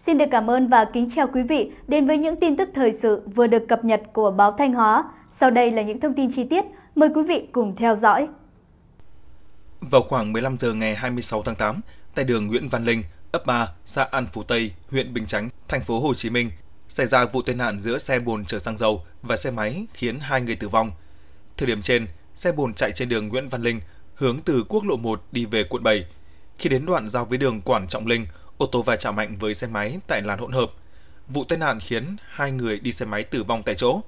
Xin được cảm ơn và kính chào quý vị đến với những tin tức thời sự vừa được cập nhật của báo Thanh Hóa. Sau đây là những thông tin chi tiết, mời quý vị cùng theo dõi. Vào khoảng 15 giờ ngày 26 tháng 8, tại đường Nguyễn Văn Linh, ấp 3, xã An Phú Tây, huyện Bình Chánh, thành phố Hồ Chí Minh, xảy ra vụ tai nạn giữa xe bồn chở xăng dầu và xe máy khiến hai người tử vong. Thời điểm trên, xe bồn chạy trên đường Nguyễn Văn Linh hướng từ quốc lộ 1 đi về quận 7. Khi đến đoạn giao với đường Quản Trọng Linh, ô tô va chạm mạnh với xe máy tại làn hỗn hợp. Vụ tai nạn khiến hai người đi xe máy tử vong tại chỗ.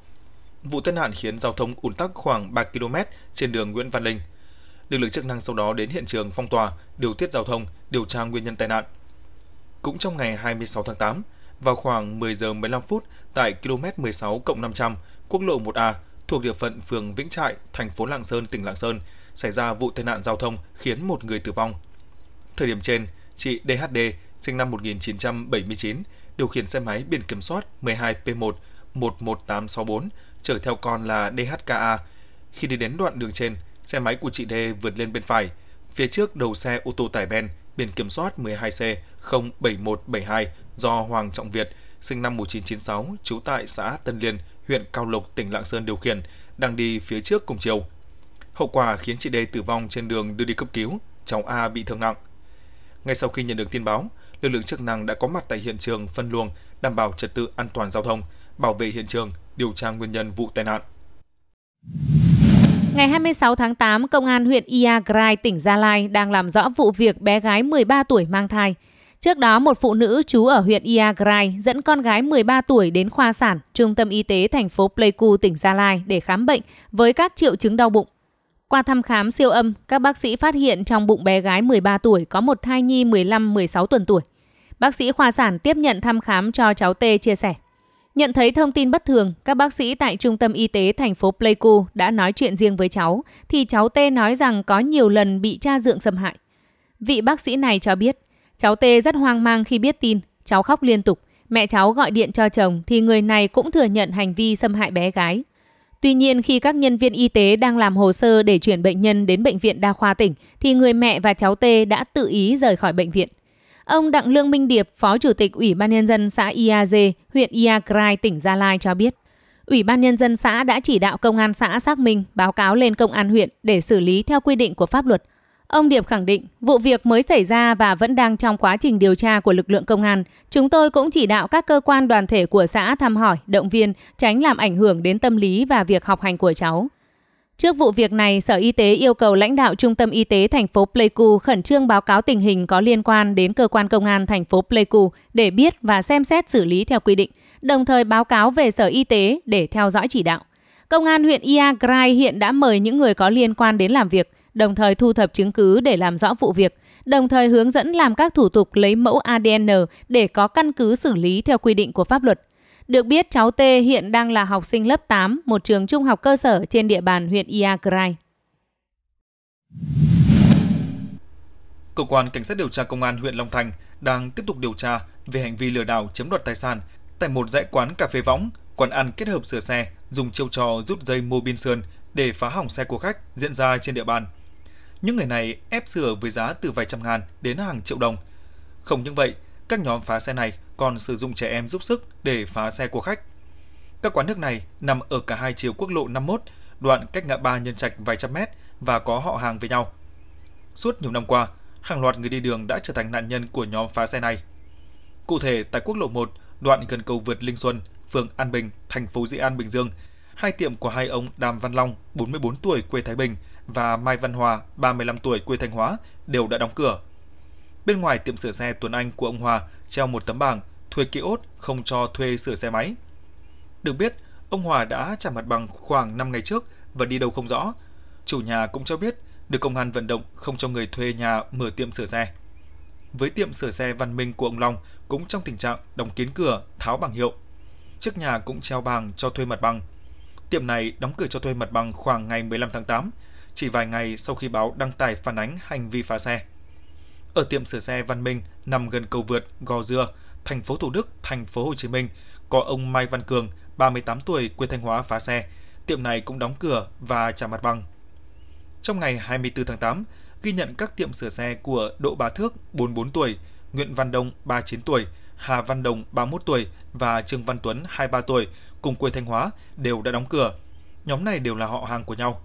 Vụ tai nạn khiến giao thông ùn tắc khoảng 3 km trên đường Nguyễn Văn Linh. Lực lượng chức năng sau đó đến hiện trường phong tỏa, điều tiết giao thông, điều tra nguyên nhân tai nạn. Cũng trong ngày 26 tháng 8, vào khoảng 10 giờ 15 phút tại km 16 500, quốc lộ 1A thuộc địa phận phường Vĩnh Trại, thành phố Lạng Sơn, tỉnh Lạng Sơn, xảy ra vụ tai nạn giao thông khiến một người tử vong. Thời điểm trên, chị DHD sinh năm 1979, điều khiển xe máy biển kiểm soát 12P1 11864 chở theo con là DHKA. Khi đi đến đoạn đường trên, xe máy của chị D vượt lên bên phải. Phía trước đầu xe ô tô tải Ben biển kiểm soát 12C 07172 do Hoàng Trọng Việt, sinh năm 1996, trú tại xã Tân Liên, huyện Cao Lộc, tỉnh Lạng Sơn điều khiển, đang đi phía trước cùng chiều. Hậu quả khiến chị D tử vong trên đường đưa đi cấp cứu, cháu A bị thương nặng. Ngay sau khi nhận được tin báo, lực lượng chức năng đã có mặt tại hiện trường phân luồng, đảm bảo trật tự an toàn giao thông, bảo vệ hiện trường, điều tra nguyên nhân vụ tai nạn. Ngày 26 tháng 8, Công an huyện Iagrai, tỉnh Gia Lai đang làm rõ vụ việc bé gái 13 tuổi mang thai. Trước đó, một phụ nữ trú ở huyện Iagrai dẫn con gái 13 tuổi đến khoa sản, trung tâm y tế thành phố Pleiku, tỉnh Gia Lai để khám bệnh với các triệu chứng đau bụng. Qua thăm khám siêu âm, các bác sĩ phát hiện trong bụng bé gái 13 tuổi có một thai nhi 15-16 tuần tuổi. Bác sĩ khoa sản tiếp nhận thăm khám cho cháu T chia sẻ. Nhận thấy thông tin bất thường, các bác sĩ tại trung tâm y tế thành phố Pleiku đã nói chuyện riêng với cháu, thì cháu T nói rằng có nhiều lần bị cha dượng xâm hại. Vị bác sĩ này cho biết, cháu T rất hoang mang khi biết tin, cháu khóc liên tục. Mẹ cháu gọi điện cho chồng thì người này cũng thừa nhận hành vi xâm hại bé gái. Tuy nhiên khi các nhân viên y tế đang làm hồ sơ để chuyển bệnh nhân đến bệnh viện đa khoa tỉnh thì người mẹ và cháu T đã tự ý rời khỏi bệnh viện. Ông Đặng Lương Minh Điệp, Phó Chủ tịch Ủy ban Nhân dân xã IAG, huyện Iagrai, tỉnh Gia Lai cho biết, Ủy ban Nhân dân xã đã chỉ đạo Công an xã xác minh, báo cáo lên Công an huyện để xử lý theo quy định của pháp luật. Ông Điệp khẳng định, vụ việc mới xảy ra và vẫn đang trong quá trình điều tra của lực lượng công an. Chúng tôi cũng chỉ đạo các cơ quan đoàn thể của xã thăm hỏi, động viên, tránh làm ảnh hưởng đến tâm lý và việc học hành của cháu. Trước vụ việc này, Sở Y tế yêu cầu lãnh đạo Trung tâm Y tế thành phố Pleiku khẩn trương báo cáo tình hình có liên quan đến cơ quan công an thành phố Pleiku để biết và xem xét xử lý theo quy định, đồng thời báo cáo về Sở Y tế để theo dõi chỉ đạo. Công an huyện Iagrai hiện đã mời những người có liên quan đến làm việc, đồng thời thu thập chứng cứ để làm rõ vụ việc, đồng thời hướng dẫn làm các thủ tục lấy mẫu ADN e để có căn cứ xử lý theo quy định của pháp luật. Được biết, cháu T hiện đang là học sinh lớp 8, một trường trung học cơ sở trên địa bàn huyện Iagrai. Cơ quan Cảnh sát điều tra Công an huyện Long Thành đang tiếp tục điều tra về hành vi lừa đảo chiếm đoạt tài sản tại một dãy quán cà phê võng, quán ăn kết hợp sửa xe, dùng chiêu trò rút dây mô bin sườn để phá hỏng xe của khách diễn ra trên địa bàn. Những người này ép sửa với giá từ vài trăm ngàn đến hàng triệu đồng. Không những vậy, các nhóm phá xe này còn sử dụng trẻ em giúp sức để phá xe của khách. Các quán nước này nằm ở cả hai chiều quốc lộ 51, đoạn cách ngã ba Nhân Trạch vài trăm mét và có họ hàng với nhau. Suốt nhiều năm qua, hàng loạt người đi đường đã trở thành nạn nhân của nhóm phá xe này. Cụ thể, tại quốc lộ 1, đoạn gần cầu vượt Linh Xuân, phường An Bình, thành phố Dị An, Bình Dương, hai tiệm của hai ông Đàm Văn Long, 44 tuổi quê Thái Bình và Mai Văn Hòa, 35 tuổi quê Thanh Hóa đều đã đóng cửa Bên ngoài tiệm sửa xe Tuấn Anh của ông Hòa treo một tấm bảng thuê ốt không cho thuê sửa xe máy. Được biết, ông Hòa đã trả mặt bằng khoảng 5 ngày trước và đi đâu không rõ. Chủ nhà cũng cho biết được công an vận động không cho người thuê nhà mở tiệm sửa xe. Với tiệm sửa xe Văn Minh của ông Long cũng trong tình trạng đóng kín cửa, tháo bảng hiệu. Trước nhà cũng treo bảng cho thuê mặt bằng. Tiệm này đóng cửa cho thuê mặt bằng khoảng ngày 15 tháng 8, chỉ vài ngày sau khi báo đăng tải phản ánh hành vi phá xe ở tiệm sửa xe Văn Minh nằm gần cầu vượt Gò Dưa, thành phố Thủ Đức, thành phố Hồ Chí Minh, có ông Mai Văn Cường, 38 tuổi, quê Thanh Hóa phá xe. Tiệm này cũng đóng cửa và trả mặt bằng. Trong ngày 24 tháng 8, ghi nhận các tiệm sửa xe của Đỗ Bá Thước, 44 tuổi, Nguyễn Văn Đông, 39 tuổi, Hà Văn Đồng, 31 tuổi và Trương Văn Tuấn, 23 tuổi, cùng quê Thanh Hóa, đều đã đóng cửa. Nhóm này đều là họ hàng của nhau.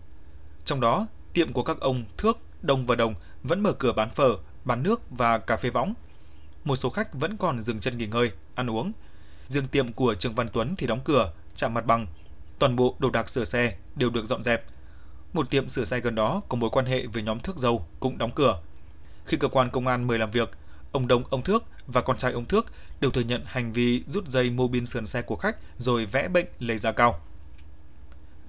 Trong đó, tiệm của các ông Thước, Đông và Đồng vẫn mở cửa bán phở, bán nước và cà phê võng. Một số khách vẫn còn dừng chân nghỉ ngơi, ăn uống. Riêng tiệm của Trương Văn Tuấn thì đóng cửa, chạm mặt bằng. Toàn bộ đồ đạc sửa xe đều được dọn dẹp. Một tiệm sửa xe gần đó có mối quan hệ với nhóm Thước dầu cũng đóng cửa. Khi cơ quan công an mời làm việc, ông Đông, ông Thước và con trai ông Thước đều thừa nhận hành vi rút dây mô bin sườn xe của khách rồi vẽ bệnh lấy giá cao.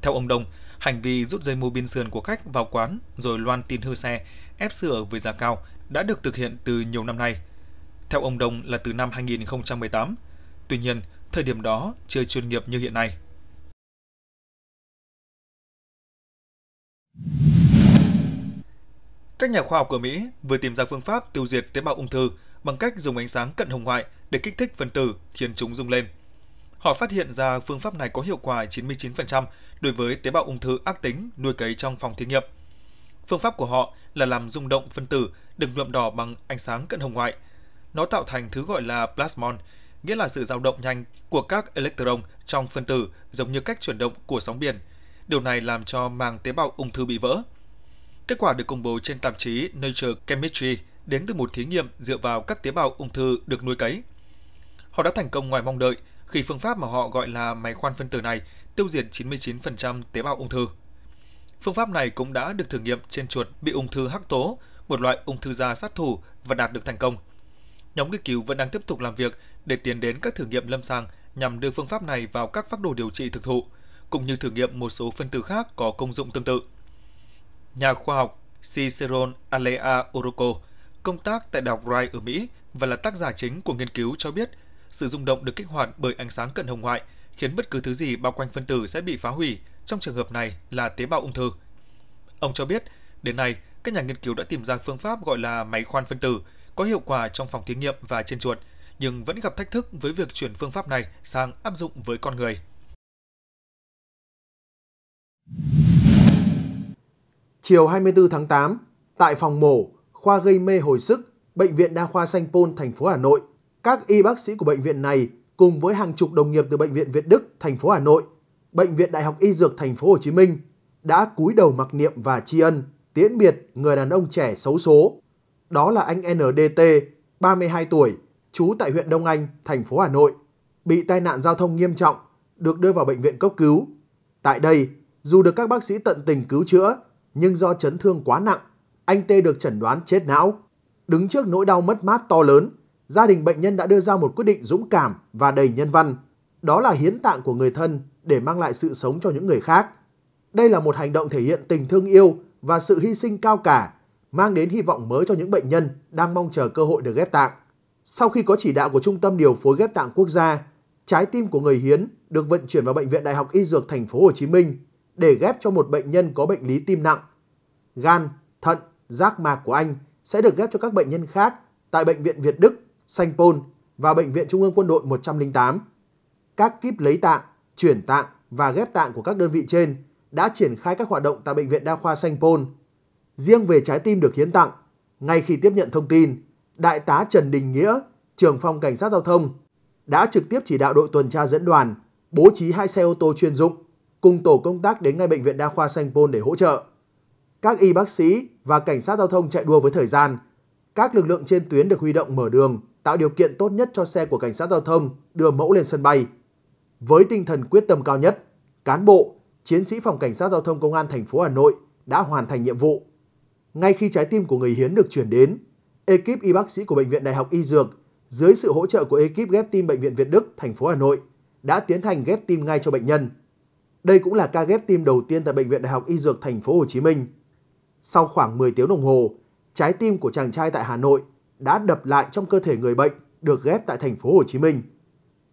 Theo ông Đông, hành vi rút dây mô bin sườn của khách vào quán rồi loan tin hư xe, ép sửa với giá cao đã được thực hiện từ nhiều năm nay. Theo ông Đông là từ năm 2018. Tuy nhiên, thời điểm đó chưa chuyên nghiệp như hiện nay. Các nhà khoa học của Mỹ vừa tìm ra phương pháp tiêu diệt tế bào ung thư bằng cách dùng ánh sáng cận hồng ngoại để kích thích phân tử khiến chúng rung lên. Họ phát hiện ra phương pháp này có hiệu quả 99% đối với tế bào ung thư ác tính nuôi cấy trong phòng thí nghiệm. Phương pháp của họ là làm rung động phân tử được nhuộm đỏ bằng ánh sáng cận hồng ngoại. Nó tạo thành thứ gọi là plasmon, nghĩa là sự dao động nhanh của các electron trong phân tử giống như cách chuyển động của sóng biển. Điều này làm cho màng tế bào ung thư bị vỡ. Kết quả được công bố trên tạp chí Nature Chemistry đến từ một thí nghiệm dựa vào các tế bào ung thư được nuôi cấy. Họ đã thành công ngoài mong đợi khi phương pháp mà họ gọi là máy khoan phân tử này tiêu diệt 99% tế bào ung thư. Phương pháp này cũng đã được thử nghiệm trên chuột bị ung thư hắc tố một loại ung thư da sát thủ và đạt được thành công. Nhóm nghiên cứu vẫn đang tiếp tục làm việc để tiến đến các thử nghiệm lâm sàng nhằm đưa phương pháp này vào các phác đồ điều trị thực thụ, cũng như thử nghiệm một số phân tử khác có công dụng tương tự. Nhà khoa học Cicerone Alea Oroco, công tác tại Đại học Rye ở Mỹ và là tác giả chính của nghiên cứu cho biết sự rung động được kích hoạt bởi ánh sáng cận hồng ngoại khiến bất cứ thứ gì bao quanh phân tử sẽ bị phá hủy, trong trường hợp này là tế bào ung thư. Ông cho biết, đến nay, các nhà nghiên cứu đã tìm ra phương pháp gọi là máy khoan phân tử, có hiệu quả trong phòng thí nghiệm và trên chuột, nhưng vẫn gặp thách thức với việc chuyển phương pháp này sang áp dụng với con người. Chiều 24 tháng 8, tại phòng mổ, khoa gây mê hồi sức, Bệnh viện Đa khoa Sanh Pôn, thành phố Hà Nội, các y bác sĩ của bệnh viện này cùng với hàng chục đồng nghiệp từ Bệnh viện Việt Đức, thành phố Hà Nội, Bệnh viện Đại học Y Dược, thành phố Hồ Chí Minh đã cúi đầu mặc niệm và tri ân tiễn biệt người đàn ông trẻ xấu số. Đó là anh NDT, 32 tuổi, trú tại huyện Đông Anh, thành phố Hà Nội, bị tai nạn giao thông nghiêm trọng, được đưa vào bệnh viện cấp cứu. Tại đây, dù được các bác sĩ tận tình cứu chữa, nhưng do chấn thương quá nặng, anh T được chẩn đoán chết não. Đứng trước nỗi đau mất mát to lớn, gia đình bệnh nhân đã đưa ra một quyết định dũng cảm và đầy nhân văn. Đó là hiến tạng của người thân để mang lại sự sống cho những người khác. Đây là một hành động thể hiện tình thương yêu và sự hy sinh cao cả, mang đến hy vọng mới cho những bệnh nhân đang mong chờ cơ hội được ghép tạng. Sau khi có chỉ đạo của Trung tâm điều phối ghép tạng quốc gia, trái tim của người hiến được vận chuyển vào bệnh viện Đại học Y Dược thành phố Hồ Chí Minh để ghép cho một bệnh nhân có bệnh lý tim nặng. Gan, thận, giác mạc của anh sẽ được ghép cho các bệnh nhân khác tại bệnh viện Việt Đức, Sanh Pôn và bệnh viện Trung ương Quân đội 108. Các kíp lấy tạng, chuyển tạng và ghép tạng của các đơn vị trên đã triển khai các hoạt động tại Bệnh viện Đa khoa Sanh Pôn. Riêng về trái tim được hiến tặng, ngay khi tiếp nhận thông tin, Đại tá Trần Đình Nghĩa, trưởng phòng Cảnh sát Giao thông, đã trực tiếp chỉ đạo đội tuần tra dẫn đoàn, bố trí hai xe ô tô chuyên dụng, cùng tổ công tác đến ngay Bệnh viện Đa khoa Sanh Pôn để hỗ trợ. Các y bác sĩ và cảnh sát giao thông chạy đua với thời gian. Các lực lượng trên tuyến được huy động mở đường, tạo điều kiện tốt nhất cho xe của cảnh sát giao thông đưa mẫu lên sân bay. Với tinh thần quyết tâm cao nhất, cán bộ, chiến sĩ phòng cảnh sát giao thông công an thành phố Hà Nội đã hoàn thành nhiệm vụ. Ngay khi trái tim của người hiến được chuyển đến, ekip y bác sĩ của bệnh viện Đại học Y Dược dưới sự hỗ trợ của ekip ghép tim bệnh viện Việt Đức thành phố Hà Nội đã tiến hành ghép tim ngay cho bệnh nhân. Đây cũng là ca ghép tim đầu tiên tại bệnh viện Đại học Y Dược thành phố Hồ Chí Minh. Sau khoảng 10 tiếng đồng hồ, trái tim của chàng trai tại Hà Nội đã đập lại trong cơ thể người bệnh được ghép tại thành phố Hồ Chí Minh.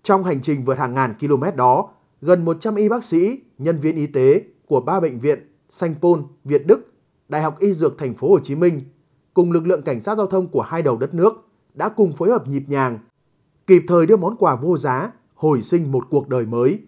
Trong hành trình vượt hàng ngàn km đó, gần 100 y bác sĩ, nhân viên y tế của ba bệnh viện Sanh Pôn, Việt Đức, Đại học Y Dược Thành phố Hồ Chí Minh cùng lực lượng cảnh sát giao thông của hai đầu đất nước đã cùng phối hợp nhịp nhàng, kịp thời đưa món quà vô giá hồi sinh một cuộc đời mới.